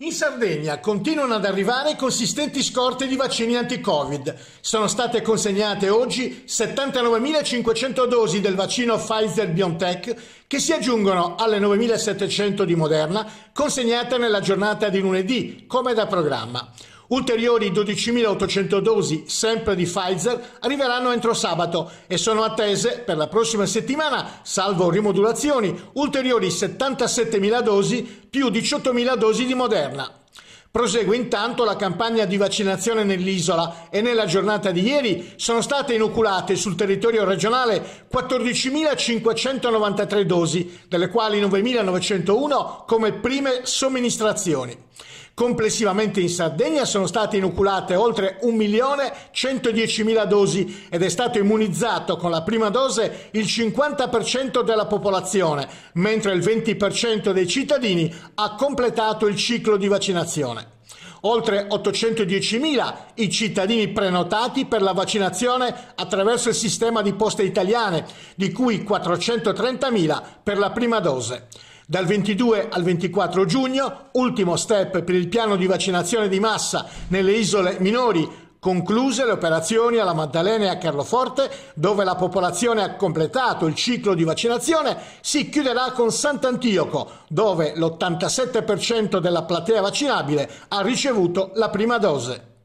In Sardegna continuano ad arrivare consistenti scorte di vaccini anti-Covid. Sono state consegnate oggi 79.500 dosi del vaccino Pfizer-BioNTech che si aggiungono alle 9.700 di Moderna consegnate nella giornata di lunedì, come da programma. Ulteriori 12.800 dosi, sempre di Pfizer, arriveranno entro sabato e sono attese per la prossima settimana, salvo rimodulazioni, ulteriori 77.000 dosi più 18.000 dosi di Moderna. Prosegue intanto la campagna di vaccinazione nell'isola e nella giornata di ieri sono state inoculate sul territorio regionale 14.593 dosi, delle quali 9.901 come prime somministrazioni. Complessivamente in Sardegna sono state inoculate oltre 1.110.000 dosi ed è stato immunizzato con la prima dose il 50% della popolazione, mentre il 20% dei cittadini ha completato il ciclo di vaccinazione oltre 810.000 i cittadini prenotati per la vaccinazione attraverso il sistema di poste italiane, di cui 430.000 per la prima dose. Dal 22 al 24 giugno, ultimo step per il piano di vaccinazione di massa nelle isole minori, concluse le operazioni alla Maddalena e a Carloforte, dove la popolazione ha completato il ciclo di vaccinazione, si chiuderà con Sant'Antioco, dove l'87% della platea vaccinabile ha ricevuto la prima dose.